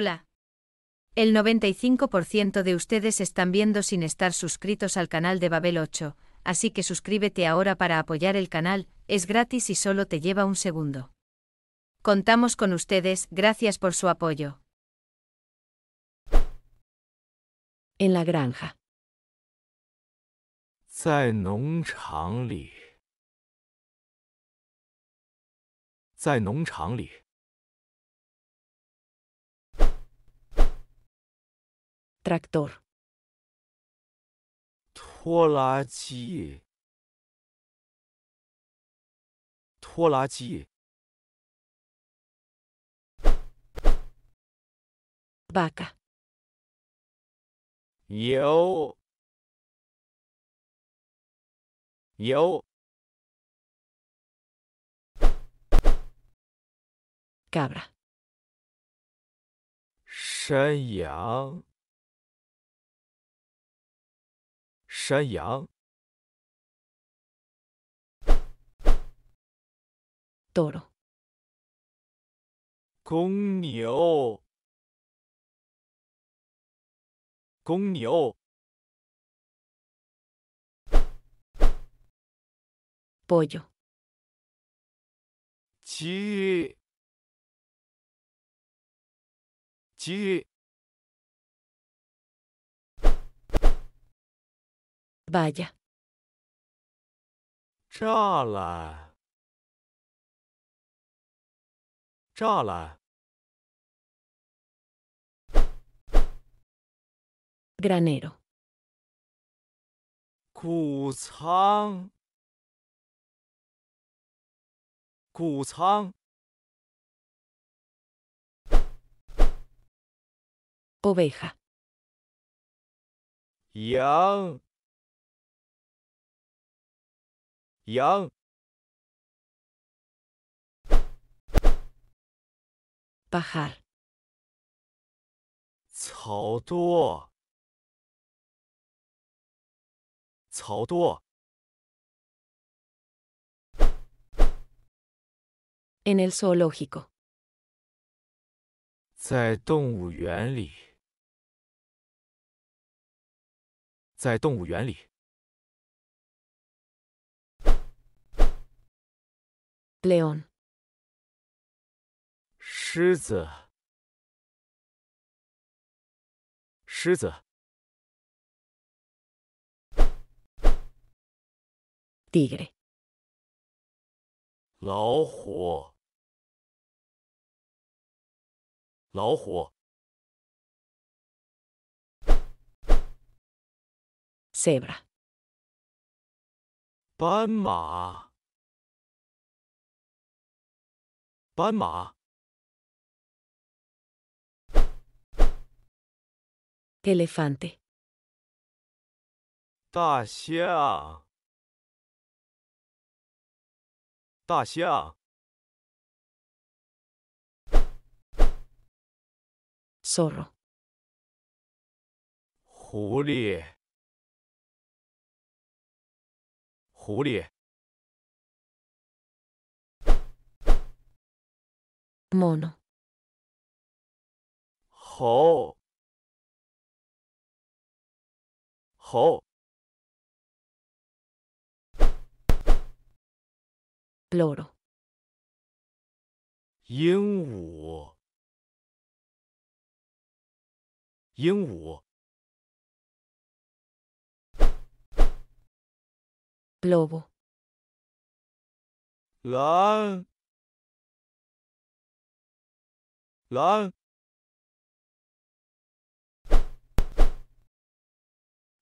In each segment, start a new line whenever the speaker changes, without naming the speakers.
Hola. El 95% de ustedes están viendo sin estar suscritos al canal de Babel 8, así que suscríbete ahora para apoyar el canal, es gratis y solo te lleva un segundo. Contamos con ustedes, gracias por su apoyo. En la granja. трактор. Толачи. Толачи. Бака. Йоу. Йоу. Кабра. 山羊。山羊，Toro，公牛，公牛，鸡，鸡。Vaya. Chala. Chala. Granero. Kuzhang. Kuzhang. Oveja. Yang. 羊，鸟，草多，草多，在动物园里，在动物园里。狮子，狮子，老虎，老虎，斑马。斑马，大象，大象，松鼠，狐狸，狐狸。mono。好。o ploro。鹦鹉。鹦鹉。l o v o 啊。来，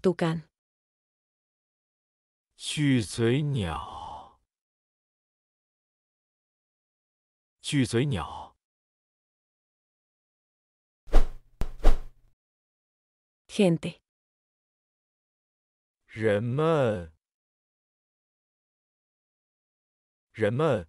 都干。巨嘴鸟，巨嘴鸟，gente，人们，人们。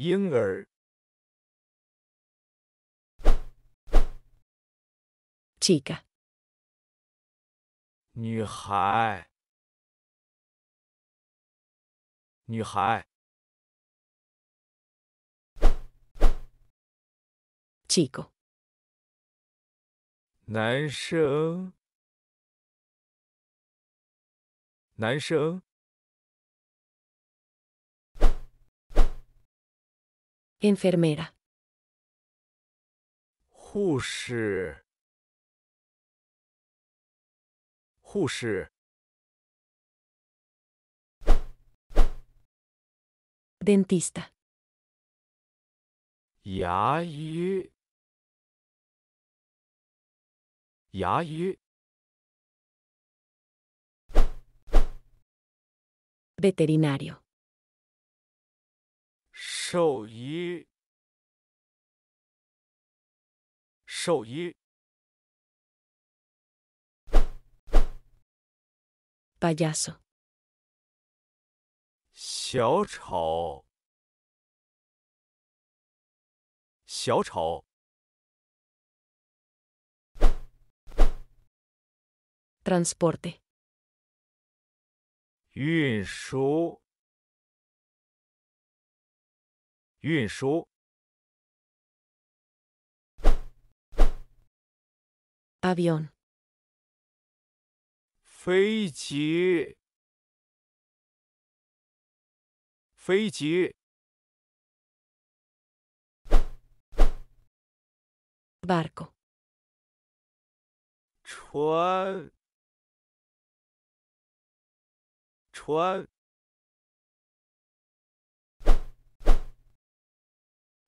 婴儿，chica，女孩，女孩，chico，男生，男生。Enfermera. Dentista. yay! Veterinario. 兽医，兽医，小丑，小丑，运输，运输。运输，avión，飞机，飞机，barco，船，船。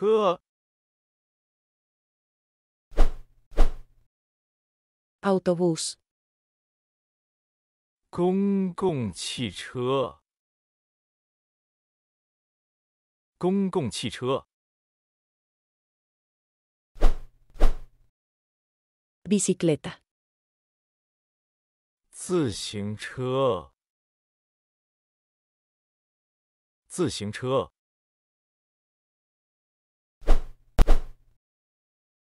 车、autobus、公共汽车、公共汽车、bicicleta、自行车、自行车。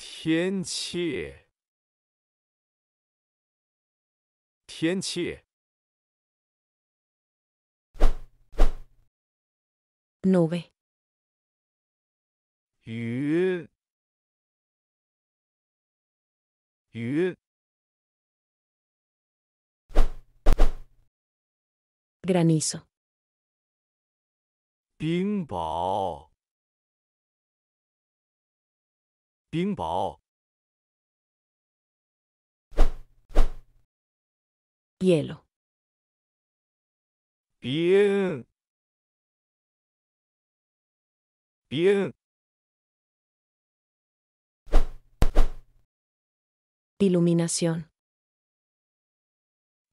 天气，天气，挪威，云，云。g r a n i z o 冰雹。冰雹，e l yellow。冰，冰，illumination，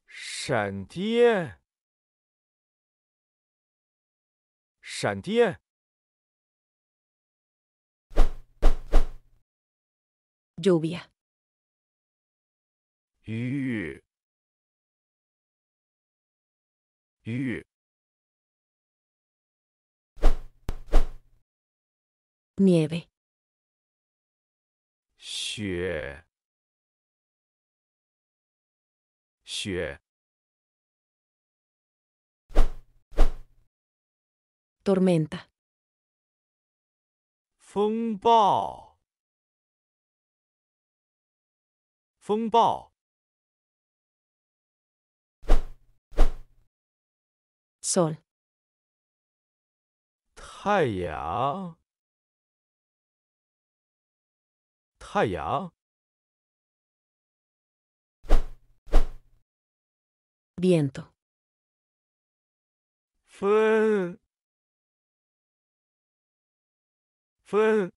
闪电，闪电。lluvia. Yeah. Yeah. Nieve. Xue. Xue. Tormenta. 风暴风暴。Sol。太阳。太阳。Viento。风。风。